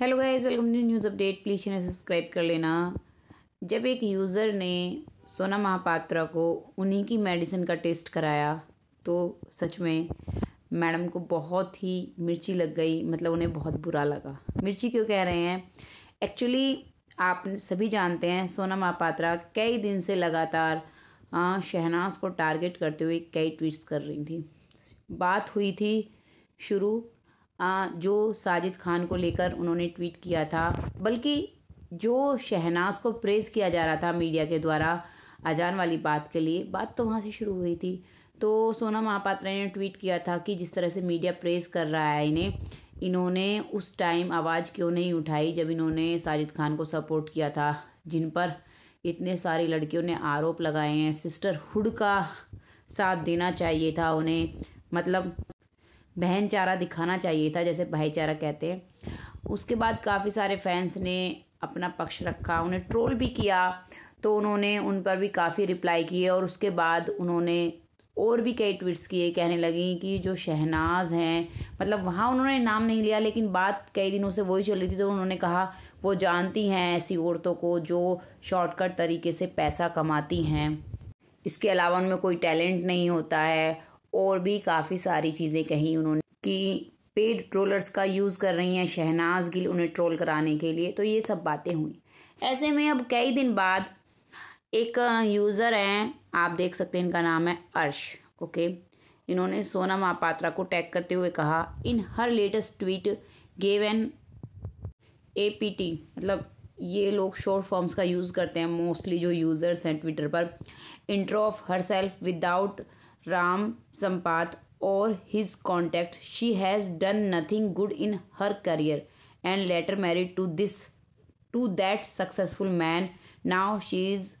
hello guys welcome to news update please channel subscribe कर लेना जब एक यूज़र ने सोना महापात्रा को उन्हीं की मेडिसिन का टेस्ट कराया तो सच में मैडम को बहुत ही मिर्ची लग गई मतलब उन्हें बहुत बुरा लगा मिर्ची क्यों कह रहे हैं एक्चुअली आप सभी जानते हैं सोना महापात्रा कई दिन से लगातार शहनाज को टारगेट करते हुए कई ट्वीट्स कर रही थी बात हुई थी शुरू जो साजिद खान को लेकर उन्होंने ट्वीट किया था बल्कि जो शहनाज को प्रेज़ किया जा रहा था मीडिया के द्वारा अजान वाली बात के लिए बात तो वहाँ से शुरू हुई थी तो सोना महापात्रा ने ट्वीट किया था कि जिस तरह से मीडिया प्रेज़ कर रहा है इन्हें इन्होंने उस टाइम आवाज़ क्यों नहीं उठाई जब इन्होंने साजिद खान को सपोर्ट किया था जिन पर इतने सारी लड़कियों ने आरोप लगाए हैं सिस्टरहुड का साथ देना चाहिए था उन्हें मतलब बहन चारा दिखाना चाहिए था जैसे भाईचारा कहते हैं उसके बाद काफ़ी सारे फैंस ने अपना पक्ष रखा उन्हें ट्रोल भी किया तो उन्होंने उन पर भी काफ़ी रिप्लाई किए और उसके बाद उन्होंने और भी कई ट्वीट्स किए कहने लगी कि जो शहनाज हैं मतलब वहाँ उन्होंने नाम नहीं लिया लेकिन बात कई दिनों से वही चल रही थी तो उन्होंने कहा वो जानती हैं ऐसी औरतों को जो शॉर्टकट तरीके से पैसा कमाती हैं इसके अलावा उनमें कोई टैलेंट नहीं होता है और भी काफ़ी सारी चीज़ें कही उन्होंने कि पेड ट्रोलर्स का यूज़ कर रही हैं शहनाज गिल उन्हें ट्रोल कराने के लिए तो ये सब बातें हुई ऐसे में अब कई दिन बाद एक यूज़र हैं आप देख सकते हैं इनका नाम है अर्श ओके इन्होंने सोना महापात्रा को टैग करते हुए कहा in her latest tweet gave an A P T मतलब ये लोग शॉर्ट फॉर्म्स का यूज़ करते हैं मोस्टली जो यूज़र्स हैं ट्विटर पर intro of her self without Ram Sampath और his contact she has done nothing good in her career and later married to this to that successful man now she is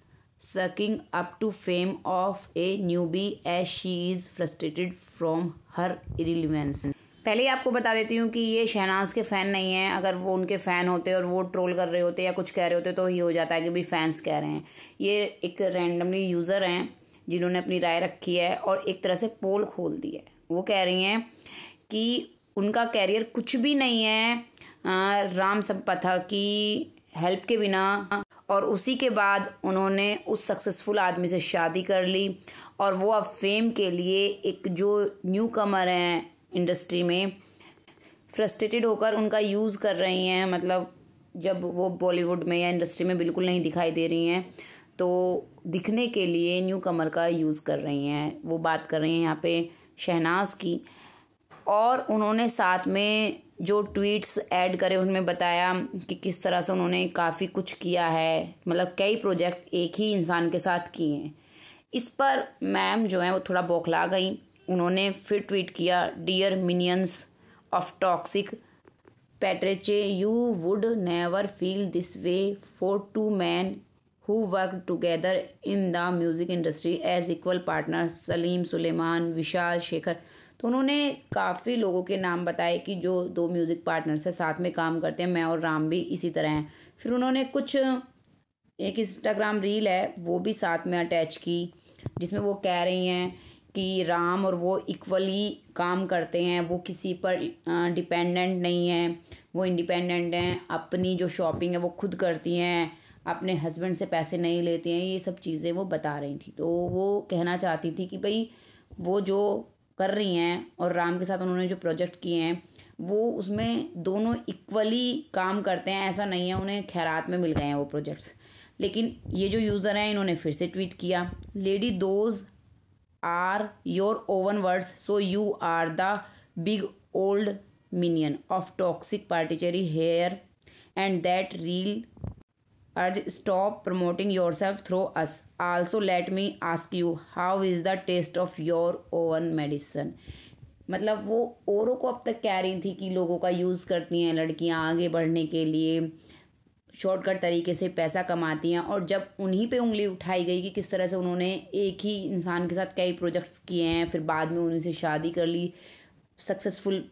sucking up to fame of a newbie as she is frustrated from her irrelevance पहले ही आपको बता देती हूँ कि ये शहनाज के fan नहीं हैं अगर वो उनके फ़ैन होते और वो ट्रोल कर रहे होते या कुछ कह रहे होते तो ही हो जाता है कि भाई फैंस कह रहे हैं ये एक रैंडमली यूज़र हैं जिन्होंने अपनी राय रखी है और एक तरह से पोल खोल दी है वो कह रही हैं कि उनका कैरियर कुछ भी नहीं है राम संपथा की हेल्प के बिना और उसी के बाद उन्होंने उस सक्सेसफुल आदमी से शादी कर ली और वो अब फेम के लिए एक जो न्यू कमर हैं इंडस्ट्री में फ्रस्ट्रेटेड होकर उनका यूज़ कर रही हैं मतलब जब वो बॉलीवुड में या इंडस्ट्री में बिल्कुल नहीं दिखाई दे रही हैं तो दिखने के लिए न्यू कमर का यूज़ कर रही हैं वो बात कर रही हैं यहाँ पे शहनाज की और उन्होंने साथ में जो ट्वीट्स ऐड करे उनमें बताया कि किस तरह से उन्होंने काफ़ी कुछ किया है मतलब कई प्रोजेक्ट एक ही इंसान के साथ किए हैं इस पर मैम जो हैं वो थोड़ा बौखला गई उन्होंने फिर ट्वीट किया dear minions of toxic patriarchy you would never feel this way for two man who worked together in the music industry as equal partners Salim Sulaiman Vishal Shekhar तो उन्होंने काफ़ी लोगों के नाम बताए कि जो दो म्यूज़िक पार्टनर्स हैं साथ में काम करते हैं मैं और राम भी इसी तरह हैं फिर उन्होंने कुछ एक इंस्टाग्राम रील है वो भी साथ में अटैच की जिसमें वो कह रही हैं कि राम और वो इक्वली काम करते हैं वो किसी पर डिपेंडेंट नहीं है वो इंडिपेंडेंट हैं अपनी जो शॉपिंग है वो खुद करती हैं अपने हस्बैंड से पैसे नहीं लेते हैं ये सब चीज़ें वो बता रही थी तो वो कहना चाहती थी कि भाई वो जो कर रही हैं और राम के साथ उन्होंने जो प्रोजेक्ट किए हैं वो उसमें दोनों इक्वली काम करते हैं ऐसा नहीं है उन्हें खैरात में मिल गए हैं वो प्रोजेक्ट्स लेकिन ये जो यूज़र हैं इन्होंने फिर से ट्वीट किया lady those are your own words so you are the big old minion of toxic पार्टीचरी here and that real urge stop promoting your self through us also let me ask you how is the taste of your own medicine मतलब वो औरों को अब तक कह रही थी कि लोगों का यूज़ करती हैं लड़कियां आगे बढ़ने के लिए शॉर्टकट तरीके से पैसा कमाती हैं और जब उन्हीं पे उंगली उठाई गई कि किस तरह से उन्होंने एक ही इंसान के साथ कई प्रोजेक्ट्स किए हैं फिर बाद में उन्हीं से शादी कर ली सक्सेसफुल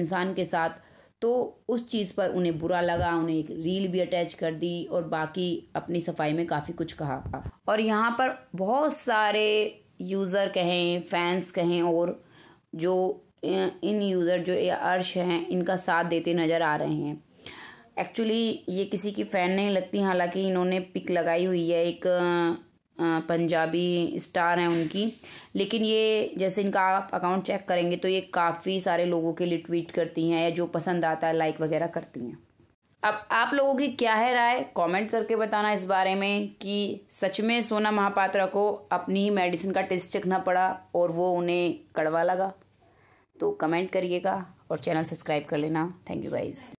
इंसान के साथ तो उस चीज़ पर उन्हें बुरा लगा उन्हें एक रील भी अटैच कर दी और बाकी अपनी सफाई में काफ़ी कुछ कहा और यहाँ पर बहुत सारे यूज़र कहें फैंस कहें और जो इन यूज़र जो अर्श हैं इनका साथ देते नज़र आ रहे हैं एक्चुअली ये किसी की फ़ैन नहीं लगती हालांकि इन्होंने पिक लगाई हुई है एक पंजाबी स्टार हैं उनकी लेकिन ये जैसे इनका आप अकाउंट चेक करेंगे तो ये काफ़ी सारे लोगों के लिए ट्वीट करती हैं या जो पसंद आता है लाइक वगैरह करती हैं अब आप लोगों की क्या है राय कमेंट करके बताना इस बारे में कि सच में सोना महापात्रा को अपनी ही मेडिसिन का टेस्ट चखना पड़ा और वो उन्हें कड़वा लगा तो कमेंट करिएगा और चैनल सब्सक्राइब कर लेना थैंक यू गाइज